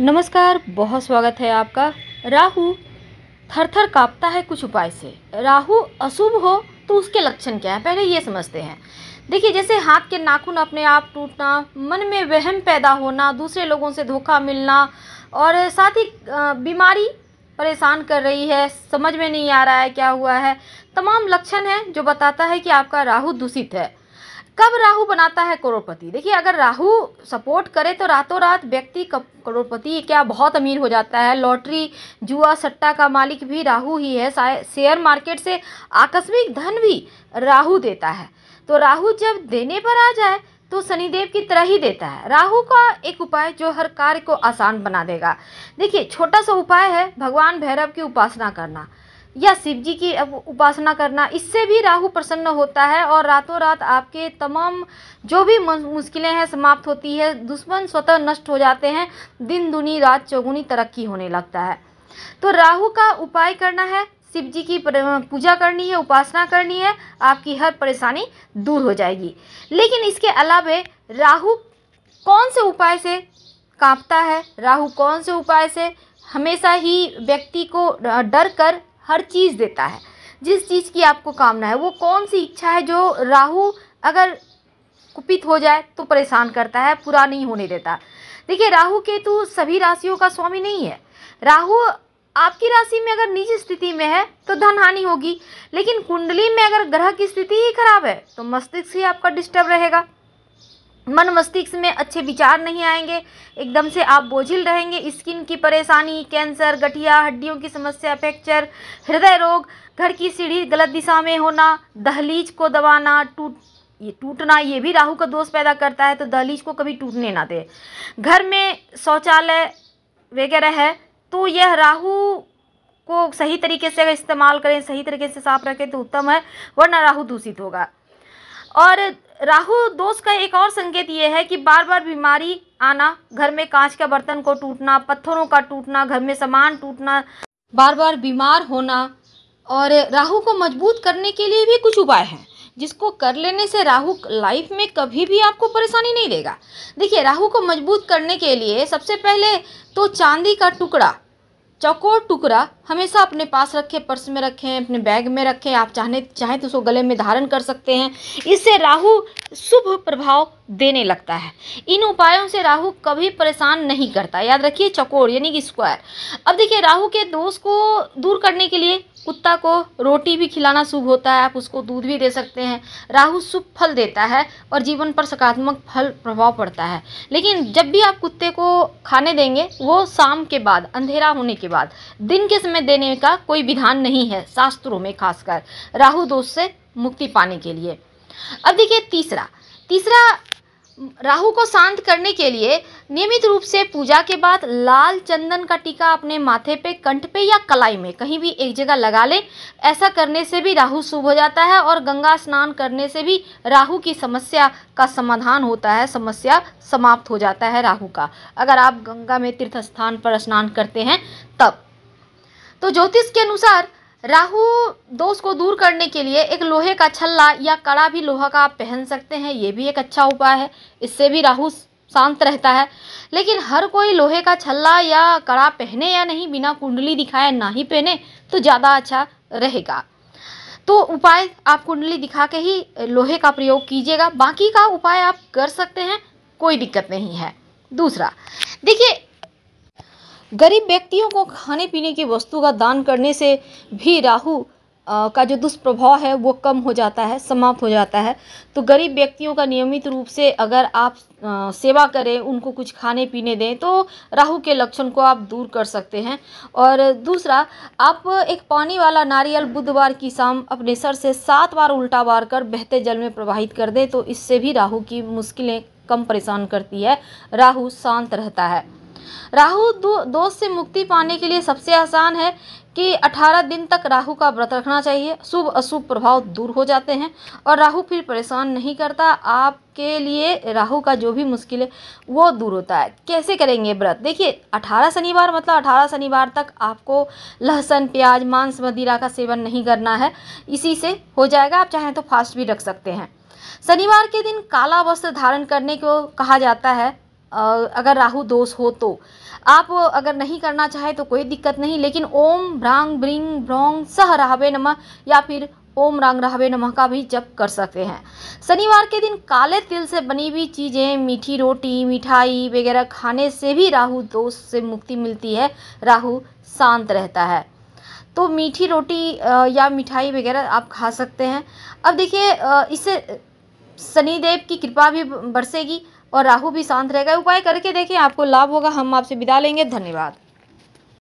नमस्कार बहुत स्वागत है आपका राहु थर थर काँपता है कुछ उपाय से राहु अशुभ हो तो उसके लक्षण क्या है पहले ये समझते हैं देखिए जैसे हाथ के नाखून अपने आप टूटना मन में वहम पैदा होना दूसरे लोगों से धोखा मिलना और साथ ही बीमारी परेशान कर रही है समझ में नहीं आ रहा है क्या हुआ है तमाम लक्षण हैं जो बताता है कि आपका राहु दूषित है कब राहु बनाता है करोड़पति देखिए अगर राहु सपोर्ट करे तो रातों रात व्यक्ति करोड़पति क्या बहुत अमीर हो जाता है लॉटरी जुआ सट्टा का मालिक भी राहु ही है शेयर मार्केट से आकस्मिक धन भी राहु देता है तो राहु जब देने पर आ जाए तो शनिदेव की तरह ही देता है राहु का एक उपाय जो हर कार्य को आसान बना देगा देखिए छोटा सा उपाय है भगवान भैरव की उपासना करना या शिव जी की उपासना करना इससे भी राहु प्रसन्न होता है और रातों रात आपके तमाम जो भी मुश्किलें हैं समाप्त होती है दुश्मन स्वतः नष्ट हो जाते हैं दिन दुनी रात चौगुनी तरक्की होने लगता है तो राहु का उपाय करना है शिव जी की पूजा करनी है उपासना करनी है आपकी हर परेशानी दूर हो जाएगी लेकिन इसके अलावे राहु कौन से उपाय से कांपता है राहु कौन से उपाय से हमेशा ही व्यक्ति को डर कर हर चीज़ देता है जिस चीज़ की आपको कामना है वो कौन सी इच्छा है जो राहु अगर कुपित हो जाए तो परेशान करता है पूरा नहीं होने देता देखिए राहु केतु सभी राशियों का स्वामी नहीं है राहु आपकी राशि में अगर निजी स्थिति में है तो धन हानि होगी लेकिन कुंडली में अगर ग्रह की स्थिति ही खराब है तो मस्तिष्क ही आपका डिस्टर्ब रहेगा मन मस्तिष्क में अच्छे विचार नहीं आएंगे एकदम से आप बोझिल रहेंगे स्किन की परेशानी कैंसर गठिया हड्डियों की समस्या फ्रैक्चर हृदय रोग घर की सीढ़ी गलत दिशा में होना दहलीज को दबाना टूट ये टूटना ये भी राहु का दोष पैदा करता है तो दहलीज को कभी टूटने ना दे घर में शौचालय वगैरह है तो यह राहु को सही तरीके से अगर इस्तेमाल करें सही तरीके से साफ रखें तो उत्तम है वरना राहु दूषित होगा और राहु दोष का एक और संकेत ये है कि बार बार बीमारी आना घर में कांच का बर्तन को टूटना पत्थरों का टूटना घर में सामान टूटना बार बार बीमार होना और राहु को मजबूत करने के लिए भी कुछ उपाय हैं जिसको कर लेने से राहु लाइफ में कभी भी आपको परेशानी नहीं देगा देखिए राहु को मजबूत करने के लिए सबसे पहले तो चांदी का टुकड़ा चौकोर टुकड़ा हमेशा अपने पास रखें पर्स में रखें अपने बैग में रखें आप चाहने चाहें तो उसको गले में धारण कर सकते हैं इससे राहु शुभ प्रभाव देने लगता है इन उपायों से राहु कभी परेशान नहीं करता याद रखिए चकोर यानी कि स्क्वायर अब देखिए राहु के दोष को दूर करने के लिए कुत्ता को रोटी भी खिलाना शुभ होता है आप उसको दूध भी दे सकते हैं राहु शुभ फल देता है और जीवन पर सकारात्मक फल प्रभाव पड़ता है लेकिन जब भी आप कुत्ते को खाने देंगे वो शाम के बाद अंधेरा होने के बाद दिन के समय देने का कोई विधान नहीं है शास्त्रों में खासकर राहु दोष से मुक्ति पाने के लिए अब देखिए तीसरा तीसरा राहु को शांत करने के लिए नियमित रूप से पूजा के बाद लाल चंदन का टीका अपने माथे पे कंठ पे या कलाई में कहीं भी एक जगह लगा लें ऐसा करने से भी राहु शुभ हो जाता है और गंगा स्नान करने से भी राहु की समस्या का समाधान होता है समस्या समाप्त हो जाता है राहु का अगर आप गंगा में तीर्थ स्थान पर स्नान करते हैं तब तो ज्योतिष के अनुसार राहु दोष को दूर करने के लिए एक लोहे का छल्ला या कड़ा भी लोहा का आप पहन सकते हैं ये भी एक अच्छा उपाय है इससे भी राहु शांत रहता है लेकिन हर कोई लोहे का छल्ला या कड़ा पहने या नहीं बिना कुंडली दिखाए ना ही पहने तो ज़्यादा अच्छा रहेगा तो उपाय आप कुंडली दिखा के ही लोहे का प्रयोग कीजिएगा बाकी का उपाय आप कर सकते हैं कोई दिक्कत नहीं है दूसरा देखिए गरीब व्यक्तियों को खाने पीने की वस्तु का दान करने से भी राहु का जो दुष्प्रभाव है वो कम हो जाता है समाप्त हो जाता है तो गरीब व्यक्तियों का नियमित रूप से अगर आप सेवा करें उनको कुछ खाने पीने दें तो राहु के लक्षण को आप दूर कर सकते हैं और दूसरा आप एक पानी वाला नारियल बुधवार की शाम अपने सर से सात बार उल्टा बार कर बहते जल में प्रवाहित कर दें तो इससे भी राहू की मुश्किलें कम परेशान करती है राहु शांत रहता है राहु दो, दोष से मुक्ति पाने के लिए सबसे आसान है कि 18 दिन तक राहु का व्रत रखना चाहिए शुभ अशुभ प्रभाव दूर हो जाते हैं और राहु फिर परेशान नहीं करता आपके लिए राहु का जो भी मुश्किल है वो दूर होता है कैसे करेंगे व्रत देखिए 18 शनिवार मतलब 18 शनिवार तक आपको लहसुन प्याज मांस मदिरा का सेवन नहीं करना है इसी से हो जाएगा आप चाहें तो फास्ट भी रख सकते हैं शनिवार के दिन काला वस्त्र धारण करने को कहा जाता है अगर राहु दोष हो तो आप अगर नहीं करना चाहे तो कोई दिक्कत नहीं लेकिन ओम भ्रांग ब्रिंग भ्रोंग सह राहवे नमः या फिर ओम रांग राहवे नमः का भी जप कर सकते हैं शनिवार के दिन काले तिल से बनी हुई चीज़ें मीठी रोटी मिठाई वगैरह खाने से भी राहु दोष से मुक्ति मिलती है राहु शांत रहता है तो मीठी रोटी या मिठाई वगैरह आप खा सकते हैं अब देखिए इससे शनिदेव की कृपा भी बरसेगी और राहु भी शांत रहेगा उपाय करके देखिए आपको लाभ होगा हम आपसे विदा लेंगे धन्यवाद